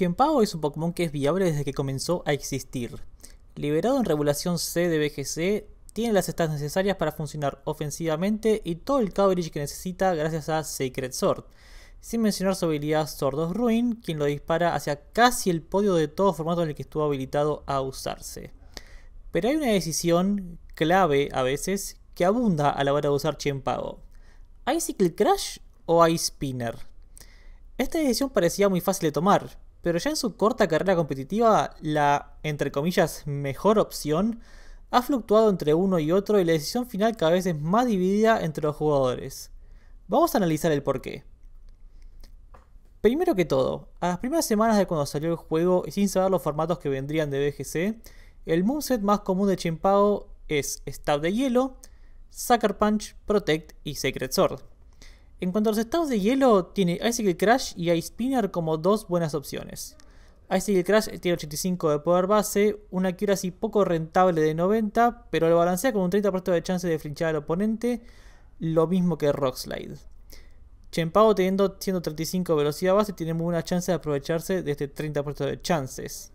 Shenpao es un Pokémon que es viable desde que comenzó a existir. Liberado en regulación C de BGC, tiene las stats necesarias para funcionar ofensivamente y todo el coverage que necesita gracias a Sacred Sword. Sin mencionar su habilidad Sordos Ruin, quien lo dispara hacia casi el podio de todo formato en el que estuvo habilitado a usarse. Pero hay una decisión clave a veces que abunda a la hora de usar Chienpago. ¿Hay Cycle Crash o hay Spinner? Esta decisión parecía muy fácil de tomar, pero ya en su corta carrera competitiva, la, entre comillas, mejor opción ha fluctuado entre uno y otro y la decisión final cada vez es más dividida entre los jugadores. Vamos a analizar el porqué. Primero que todo, a las primeras semanas de cuando salió el juego y sin saber los formatos que vendrían de BGC, el moveset más común de Chimpao es Stab de Hielo, Sucker Punch, Protect y Sacred Sword. En cuanto a los estados de hielo, tiene Icicle Crash y Ice Spinner como dos buenas opciones. Icicle Crash tiene 85 de poder base, una cura así poco rentable de 90, pero lo balancea con un 30% de chance de flinchar al oponente, lo mismo que Rock Slide. Chenpao teniendo 135 velocidad base tiene muy buena chance de aprovecharse de este 30% de chances.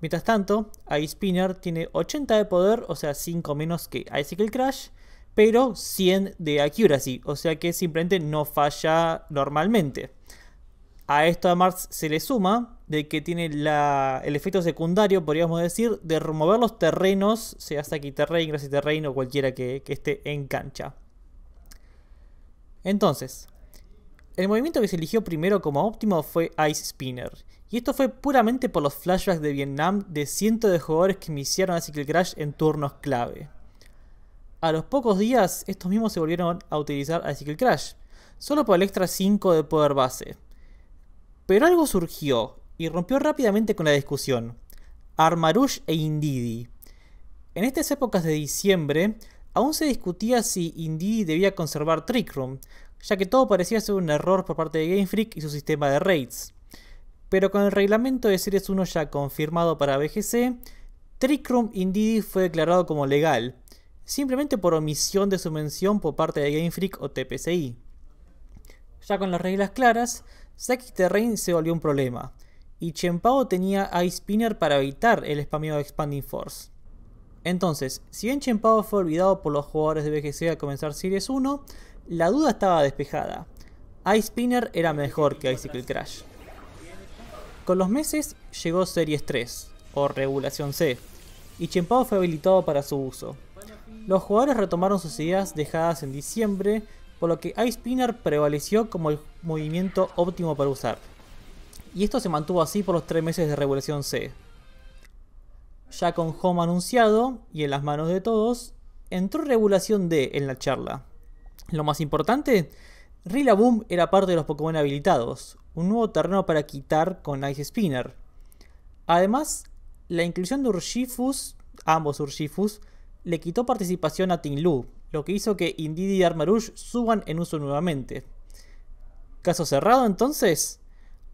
Mientras tanto, Ice Spinner tiene 80 de poder, o sea 5 menos que Icicle Crash, pero 100 de accuracy, o sea que simplemente no falla normalmente. A esto Mars se le suma de que tiene el efecto secundario, podríamos decir, de remover los terrenos, sea aquí terrain, grassy terrain o cualquiera que, esté en cancha. Entonces, el movimiento que se eligió primero como óptimo fue Ice Spinner. Y esto fue puramente por los flashbacks de Vietnam de cientos de jugadores que me iniciaron a Cycle Crash en turnos clave. A los pocos días, estos mismos se volvieron a utilizar a Cycle Crash, solo por el extra 5 de poder base. Pero algo surgió, y rompió rápidamente con la discusión. Armarush e Indidi. En estas épocas de diciembre, aún se discutía si Indidi debía conservar Trick Room, ya que todo parecía ser un error por parte de Game Freak y su sistema de raids. Pero con el reglamento de Series 1 ya confirmado para BGC, Trick Room Indidi fue declarado como legal, simplemente por omisión de su mención por parte de Game Freak o TPCI. Ya con las reglas claras, Saki Terrain se volvió un problema, y Chenpao tenía Ice Spinner para evitar el spameo de Expanding Force. Entonces, si bien Chenpao fue olvidado por los jugadores de BGC al comenzar Series 1, la duda estaba despejada. Ice Spinner era mejor que Icicle Crash. Con los meses llegó Series 3, o Regulación C, y Chenpao fue habilitado para su uso. Los jugadores retomaron sus ideas dejadas en diciembre, por lo que Ice Spinner prevaleció como el movimiento óptimo para usar. Y esto se mantuvo así por los tres meses de regulación C. Ya con Home anunciado y en las manos de todos, entró Regulación D en la charla. Lo más importante, Rillaboom era parte de los Pokémon habilitados, un nuevo terreno para quitar con Ice Spinner. Además, la inclusión de Urshifus, ambos Urshifus, le quitó participación a Lu, lo que hizo que Indidi y Armarush... suban en uso nuevamente. ¿Caso cerrado entonces?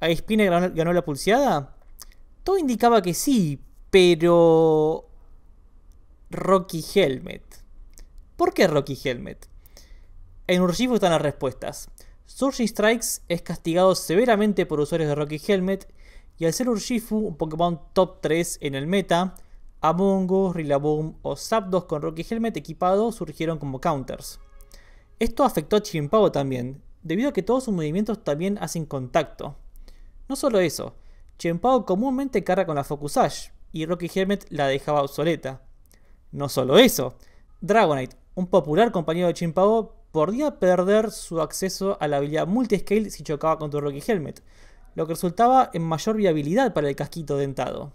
¿A Espina ganó la pulseada? Todo indicaba que sí, pero... Rocky Helmet. ¿Por qué Rocky Helmet? En Urshifu están las respuestas. Surging Strikes es castigado severamente por usuarios de Rocky Helmet y al ser Urshifu un Pokémon top 3 en el meta, Us, Rillaboom o Zapdos con Rocky Helmet equipado surgieron como counters. Esto afectó a Chimpao también, debido a que todos sus movimientos también hacen contacto. No solo eso, Chimpao comúnmente carga con la Focus Ash, y Rocky Helmet la dejaba obsoleta. No solo eso, Dragonite, un popular compañero de Chimpao, podía perder su acceso a la habilidad Multiscale si chocaba contra Rocky Helmet, lo que resultaba en mayor viabilidad para el casquito dentado.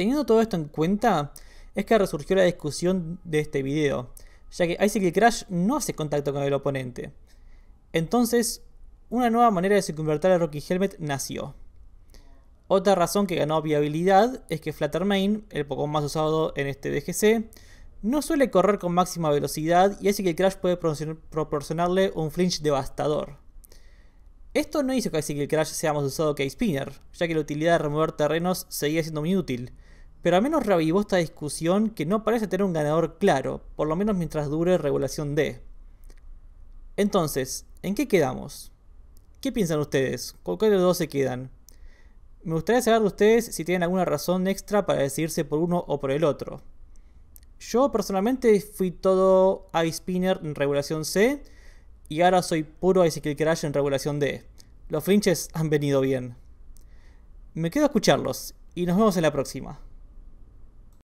Teniendo todo esto en cuenta, es que resurgió la discusión de este video, ya que Icicle Crash no hace contacto con el oponente. Entonces, una nueva manera de convertir a Rocky Helmet nació. Otra razón que ganó viabilidad es que Flattermane, el Pokémon más usado en este DGC, no suele correr con máxima velocidad y así que Crash puede proporcionarle un flinch devastador. Esto no hizo que así Crash sea más usado que Spinner, ya que la utilidad de remover terrenos seguía siendo muy útil, pero al menos reavivó esta discusión que no parece tener un ganador claro, por lo menos mientras dure regulación D. Entonces, ¿en qué quedamos? ¿Qué piensan ustedes? ¿Con cuál de los dos se quedan? Me gustaría saber de ustedes si tienen alguna razón extra para decidirse por uno o por el otro. Yo personalmente fui todo Spinner en regulación C y ahora soy puro Icicle Crash en regulación D. Los flinches han venido bien. Me quedo a escucharlos y nos vemos en la próxima.